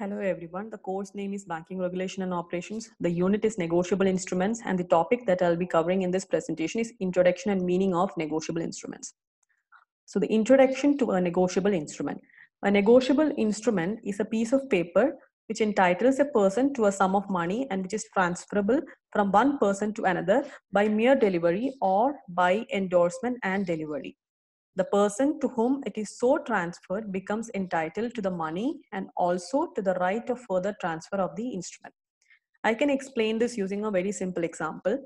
Hello everyone. The course name is Banking Regulation and Operations. The unit is negotiable instruments and the topic that I'll be covering in this presentation is introduction and meaning of negotiable instruments. So the introduction to a negotiable instrument. A negotiable instrument is a piece of paper which entitles a person to a sum of money and which is transferable from one person to another by mere delivery or by endorsement and delivery the person to whom it is so transferred becomes entitled to the money and also to the right of further transfer of the instrument. I can explain this using a very simple example.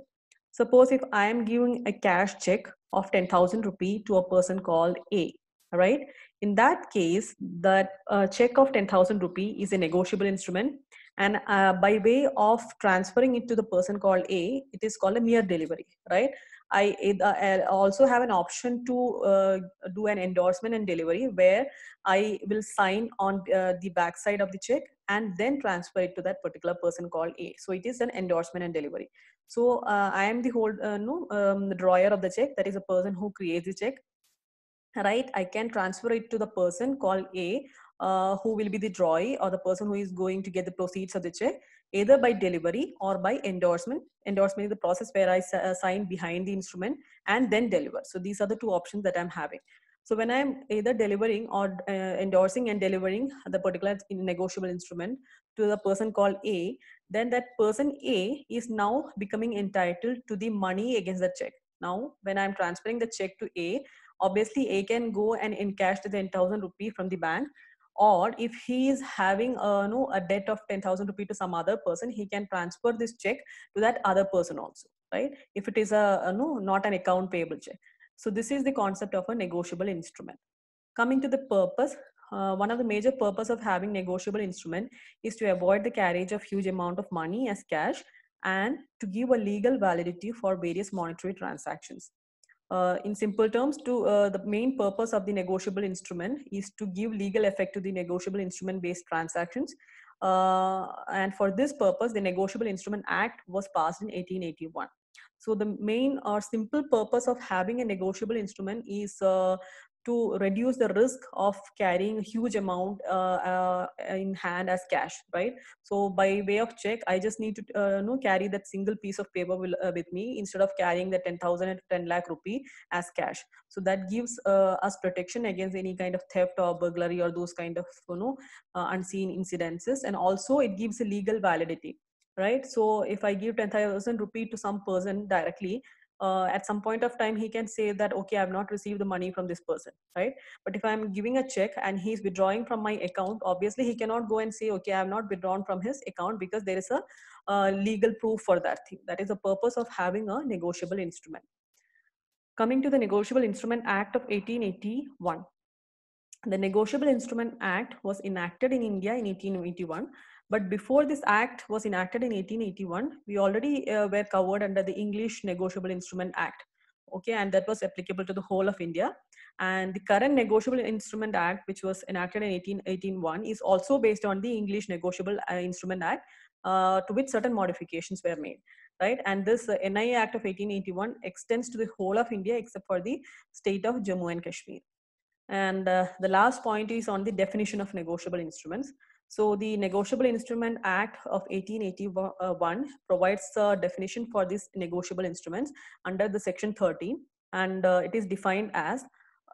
Suppose if I am giving a cash check of 10,000 rupee to a person called A, right? In that case, that uh, check of 10,000 rupee is a negotiable instrument and uh, by way of transferring it to the person called a it is called a mere delivery right I, I also have an option to uh, do an endorsement and delivery where I will sign on uh, the backside of the check and then transfer it to that particular person called A. So it is an endorsement and delivery. So uh, I am the hold, uh, no, um, the drawer of the check. That is a person who creates the check right i can transfer it to the person called a uh, who will be the drawee or the person who is going to get the proceeds of the check either by delivery or by endorsement endorsement is the process where i uh, sign behind the instrument and then deliver so these are the two options that i'm having so when i'm either delivering or uh, endorsing and delivering the particular negotiable instrument to the person called a then that person a is now becoming entitled to the money against the check now when i'm transferring the check to a obviously A can go and encash the 10,000 rupee from the bank or if he is having a, uh, no, a debt of 10,000 rupee to some other person, he can transfer this check to that other person also, right? If it is a, a no, not an account payable check. So this is the concept of a negotiable instrument. Coming to the purpose, uh, one of the major purpose of having negotiable instrument is to avoid the carriage of huge amount of money as cash and to give a legal validity for various monetary transactions. Uh, in simple terms, to uh, the main purpose of the negotiable instrument is to give legal effect to the negotiable instrument-based transactions. Uh, and for this purpose, the Negotiable Instrument Act was passed in 1881. So the main or simple purpose of having a negotiable instrument is uh, to reduce the risk of carrying a huge amount uh, uh, in hand as cash right so by way of check i just need to uh, you know carry that single piece of paper will, uh, with me instead of carrying the 10000 and 10 lakh rupee as cash so that gives uh, us protection against any kind of theft or burglary or those kind of you know uh, unseen incidences and also it gives a legal validity right so if i give 10000 rupee to some person directly uh, at some point of time he can say that okay i've not received the money from this person right but if i'm giving a check and he's withdrawing from my account obviously he cannot go and say okay i've not withdrawn from his account because there is a uh, legal proof for that thing that is the purpose of having a negotiable instrument coming to the negotiable instrument act of 1881 the negotiable instrument act was enacted in india in 1881 but before this act was enacted in 1881, we already uh, were covered under the English Negotiable Instrument Act. Okay, and that was applicable to the whole of India. And the current Negotiable Instrument Act, which was enacted in 1881, is also based on the English Negotiable uh, Instrument Act, uh, to which certain modifications were made right and this uh, nia act of 1881 extends to the whole of india except for the state of jammu and kashmir and uh, the last point is on the definition of negotiable instruments. So the Negotiable Instrument Act of 1881 provides a definition for these negotiable instruments under the section 13 and uh, it is defined as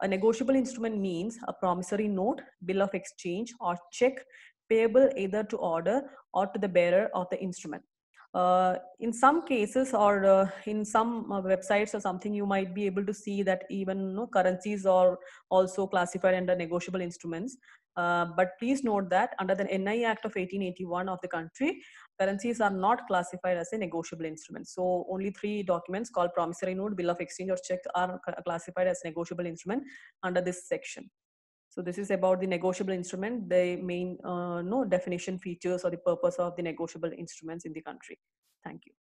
a negotiable instrument means a promissory note, bill of exchange or check payable either to order or to the bearer of the instrument uh, in some cases or uh, in some uh, websites or something you might be able to see that even you know, currencies are also classified under negotiable instruments uh, but please note that under the NI Act of 1881 of the country, currencies are not classified as a negotiable instrument. So only three documents called promissory note, bill of exchange or check are classified as negotiable instrument under this section. So this is about the negotiable instrument, the main uh, no definition features or the purpose of the negotiable instruments in the country. Thank you.